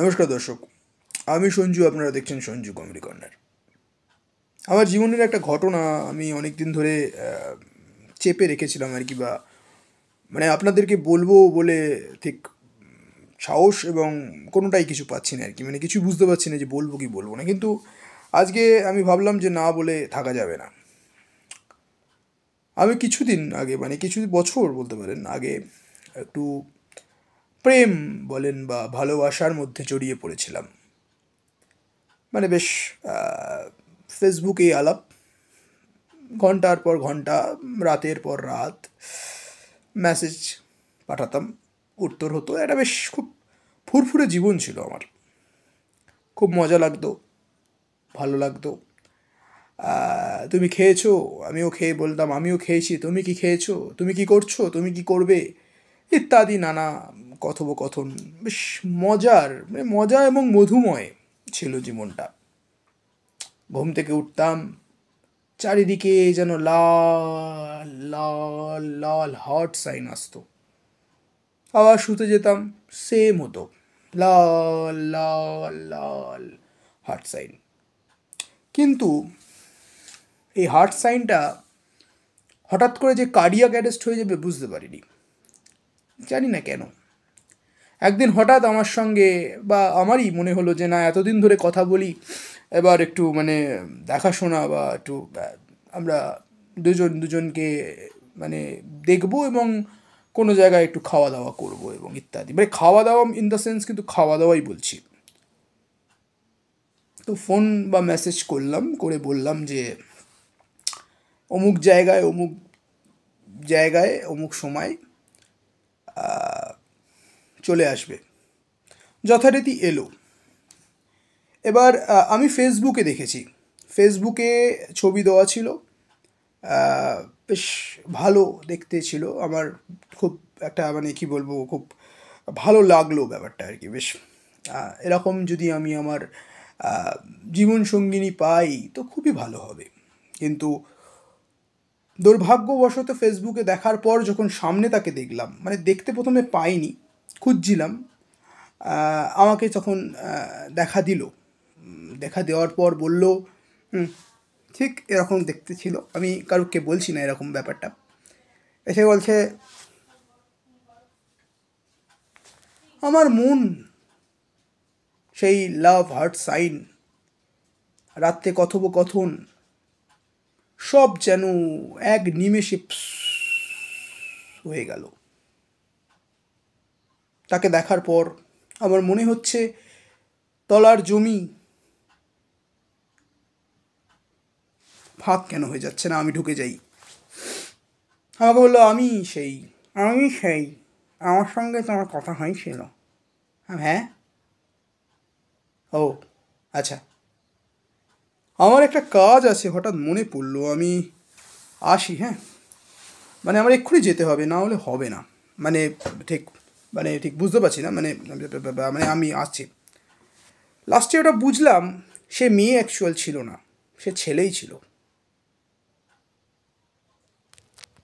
নমস্কার দর্শক আমি সঞ্জু আপনারা দেখছেন সঞ্জু কমেডি কর্নার আমার জীবনের একটা ঘটনা আমি অনেক দিন ধরে চেপে রেখেছিলাম আর কি বা মানে আপনাদেরকে বলবো বলে ঠিক সাহস এবং কোনোটাই কিছু পাচ্ছি না আর কি মানে কিছু বুঝতে পারছি না যে বলবো কি বলবো না কিন্তু আজকে আমি ভাবলাম যে না বলে থাকা যাবে না আমি কিছুদিন আগে মানে কিছু বছর বলতে পারেন আগে একটু প্রেম বলেন বা ভালোবাসার মধ্যে জড়িয়ে পড়েছিলাম মানে বেশ ফেসবুকেই আলাপ ঘন্টার পর ঘন্টা রাতের পর রাত মেসেজ পাঠাতাম উত্তর হতো এটা বেশ খুব ফুরফুরে জীবন ছিল আমার খুব মজা লাগতো ভালো লাগতো তুমি খেয়েছো আমিও খেয়ে বলতাম আমিও খেয়েছি তুমি কি খেয়েছো তুমি কি করছো তুমি কি করবে ইত্যাদি নানা কথোপকথন বেশ মজার মানে মজা এবং মধুময় ছিল জীবনটা ঘুম থেকে উঠতাম চারিদিকে যেন লাল লাল লাল হট সাইন আসতো আবার শুতে যেতাম সেম হতো লাল লাল লাল হার্ট সাইন কিন্তু এই হার্ট সাইনটা হঠাৎ করে যে কার্ডিয়াক অ্যারেস্ট হয়ে যাবে বুঝতে পারিনি জানি না কেন একদিন হঠাৎ আমার সঙ্গে বা আমারই মনে হলো যে না এতদিন ধরে কথা বলি এবার একটু মানে দেখাশোনা বা একটু আমরা দুজন দুজনকে মানে দেখব এবং কোনো জায়গায় একটু খাওয়া দাওয়া করবো এবং ইত্যাদি মানে খাওয়া দাওয়া ইন দ্য সেন্স কিন্তু খাওয়া দাওয়াই বলছি তো ফোন বা মেসেজ করলাম করে বললাম যে অমুক জায়গায় অমুক জায়গায় অমুক সময় চলে আসবে যথারীতি এলো এবার আমি ফেসবুকে দেখেছি ফেসবুকে ছবি দেওয়া ছিল বেশ ভালো দেখতে ছিল আমার খুব একটা মানে কি বলবো খুব ভালো লাগলো ব্যাপারটা আর কি বেশ এরকম যদি আমি আমার জীবনসঙ্গিনী পাই তো খুবই ভালো হবে কিন্তু দুর্ভাগ্যবশত ফেসবুকে দেখার পর যখন সামনে তাকে দেখলাম মানে দেখতে প্রথমে পাইনি খুঁজছিলাম আমাকে তখন দেখা দিল দেখা দেওয়ার পর বলল ঠিক এরকম দেখতে ছিল আমি কারুকে বলছি না এরকম ব্যাপারটা এসে বলছে আমার মন সেই লাভ হার্ট সাইন রাত্রে কথোপকথন সব যেন এক নিমেষে হয়ে গেল তাকে দেখার পর আমার মনে হচ্ছে তলার জমি ফাঁক কেন হয়ে যাচ্ছে না আমি ঢুকে যাই আমাকে বললো আমি সেই আমি সেই আমার সঙ্গে তোমার কথা ছিল হ্যাঁ ও আচ্ছা আমার একটা কাজ আছে হঠাৎ মনে পড়লো আমি আসি হ্যাঁ মানে আমার এক্ষুনি যেতে হবে না হলে হবে না মানে ঠিক মানে ঠিক বুঝতে পারছি না মানে মানে আমি আসছি লাস্টে ওটা বুঝলাম সে মেয়ে অ্যাকচুয়াল ছিল না সে ছেলেই ছিল